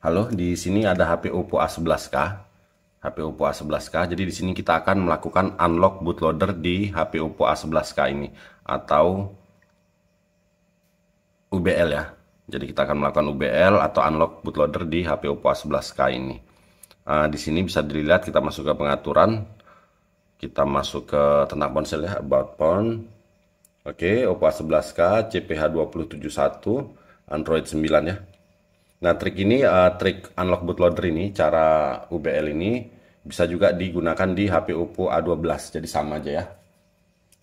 Halo, di sini ada HP Oppo A11K. HP Oppo A11K. Jadi di sini kita akan melakukan unlock bootloader di HP Oppo A11K ini atau UBL ya. Jadi kita akan melakukan UBL atau unlock bootloader di HP Oppo A11K ini. Uh, di sini bisa dilihat kita masuk ke pengaturan, kita masuk ke tentang ponsel ya, about phone. Oke, okay, Oppo A11K CPH 271 Android 9 ya. Nah, trik ini, uh, trik unlock bootloader ini, cara UBL ini bisa juga digunakan di HP Oppo A12. Jadi sama aja ya.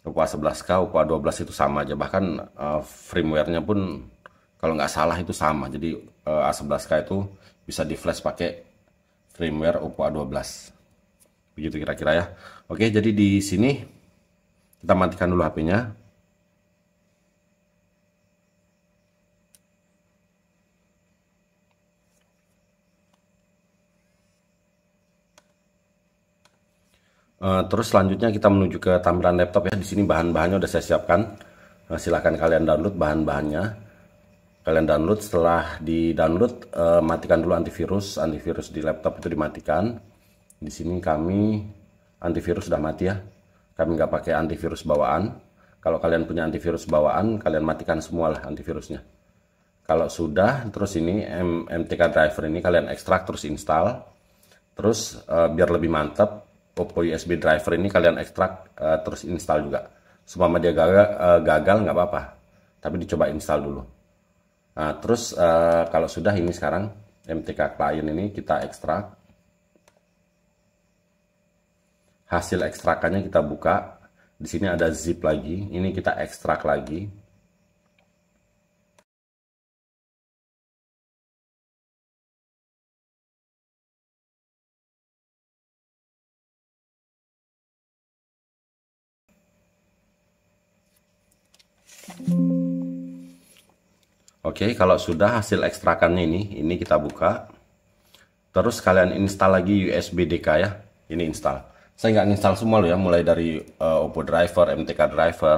Oppo A11K, Oppo A12 itu sama aja. Bahkan uh, firmware-nya pun kalau nggak salah itu sama. Jadi uh, eh, A11K itu bisa di flash pakai firmware Oppo A12. Begitu kira-kira ya. Oke, jadi di sini kita matikan dulu HP-nya. Eh, terus selanjutnya kita menuju ke tampilan laptop ya. Di sini bahan-bahannya udah saya siapkan. Nah, eh, silahkan kalian download bahan-bahannya. Kalian download setelah di download uh, eh, matikan dulu antivirus. Antivirus di laptop itu dimatikan. Di sini kami antivirus sudah mati ya. Kami nggak pakai antivirus bawaan. Kalau kalian punya antivirus bawaan, kalian matikan semualah antivirusnya. Kalau sudah, terus ini MTK driver ini kalian ekstrak terus install. Terus uh, biar lebih mantap, Oppo USB driver ini kalian ekstrak uh, terus install juga. Semama dia gagal uh, eh, gagal nggak apa-apa, tapi dicoba install dulu. Nah, terus uh, kalau sudah ini sekarang MTK client ini kita ekstrak. Hasil ekstrakannya kita buka. Di sini ada zip lagi, ini kita ekstrak lagi. Oke, kalau sudah hasil ekstrakannya ini, ini kita buka. Terus kalian install lagi USB DK ya. Ini install. Saya nggak install semua loh ya, mulai dari uh, Oppo driver, MTK driver,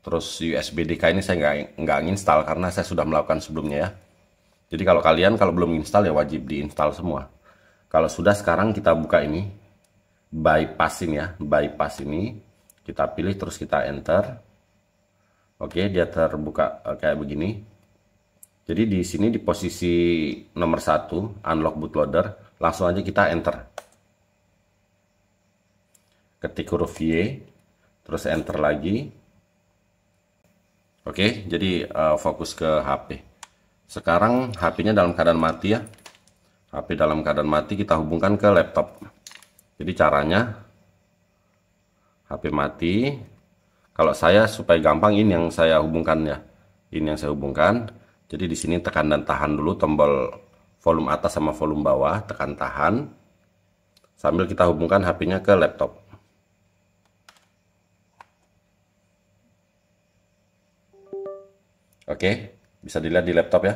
terus USB DK ini saya nggak nggak install karena saya sudah melakukan sebelumnya ya. Jadi kalau kalian kalau belum install ya wajib diinstal semua. Kalau sudah sekarang kita buka ini bypassin ya, bypass ini kita pilih terus kita enter. Oke, dia terbuka eh, kayak begini. Jadi di sini di posisi nomor satu unlock bootloader, langsung aja kita enter. Ketik huruf Y, terus enter lagi. Oke, jadi uh, fokus ke HP. Sekarang HP-nya dalam keadaan mati ya. HP dalam keadaan mati kita hubungkan ke laptop. Jadi caranya HP mati, kalau saya supaya gampang ini yang saya hubungkan ya, Ini yang saya hubungkan. Jadi di sini tekan dan tahan dulu tombol volume atas sama volume bawah, tekan tahan. Sambil kita hubungkan HP-nya ke laptop. Oke, bisa dilihat di laptop ya.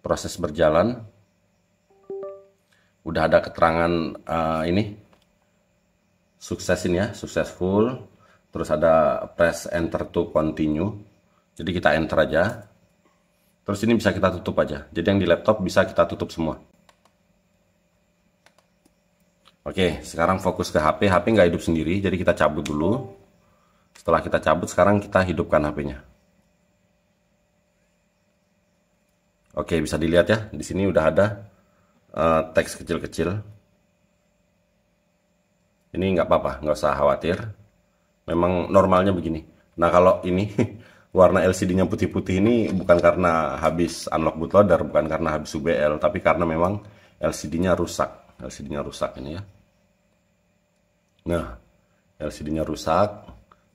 Proses berjalan. Udah ada keterangan uh, ini suksesin ya successful terus ada press enter to continue jadi kita enter aja terus ini bisa kita tutup aja jadi yang di laptop bisa kita tutup semua oke sekarang fokus ke HP HP nggak hidup sendiri jadi kita cabut dulu setelah kita cabut sekarang kita hidupkan HP-nya oke bisa dilihat ya di sini udah ada uh, teks kecil-kecil ini nggak apa-apa nggak usah khawatir memang normalnya begini nah kalau ini warna LCD-nya putih-putih ini bukan karena habis unlock bootloader bukan karena habis UBL tapi karena memang LCD-nya rusak LCD-nya rusak ini ya nah LCD-nya rusak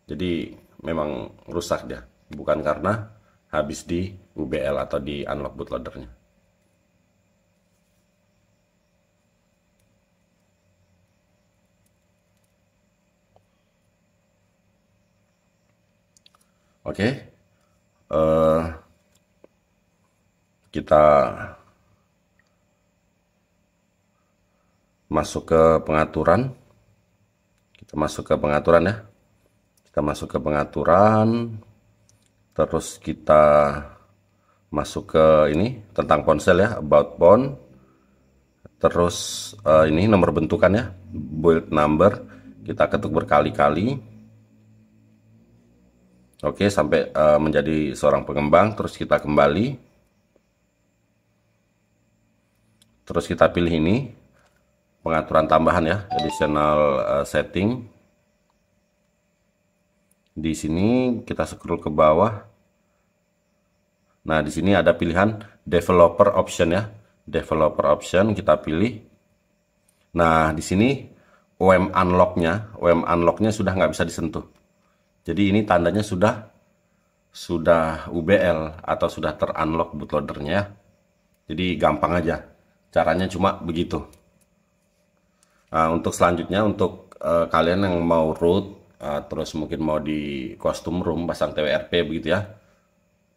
jadi memang rusak dia bukan karena habis di UBL atau di unlock bootloadernya Oke. Okay? Uh, eh, kita masuk ke pengaturan. Kita masuk ke pengaturan ya. Kita masuk ke pengaturan. Terus kita masuk ke ini tentang ponsel ya, about phone. Terus uh, ini nomor bentukan ya, build number. Kita ketuk berkali-kali. Oke, sampai uh, menjadi seorang pengembang, terus kita kembali. Terus kita pilih ini, pengaturan tambahan ya, additional uh, setting. Di sini kita scroll ke bawah. Nah, di sini ada pilihan developer option ya. Developer option kita pilih. Nah, di sini UM unlock-nya, UM unlock-nya sudah nggak bisa disentuh jadi ini tandanya sudah sudah UBL atau sudah terunlock bootloadernya ya. Jadi gampang aja. Caranya cuma begitu. Nah, untuk selanjutnya untuk uh, kalian yang mau root uh, terus mungkin mau di custom room pasang TWRP begitu ya.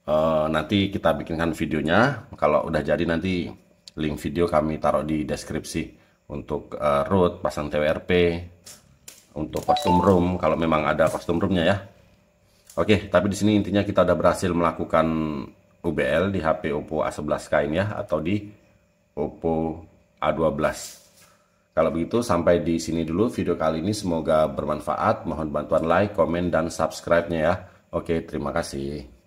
Uh, nanti kita bikinkan videonya. Kalau udah jadi nanti link video kami taruh di deskripsi untuk uh, root pasang TWRP untuk custom room kalau memang ada custom roomnya ya Oke tapi di sini intinya kita udah berhasil melakukan UBL di HP Oppo A11k ini ya atau di Oppo A12 kalau begitu sampai di sini dulu video kali ini semoga bermanfaat mohon bantuan like komen dan subscribe nya ya Oke terima kasih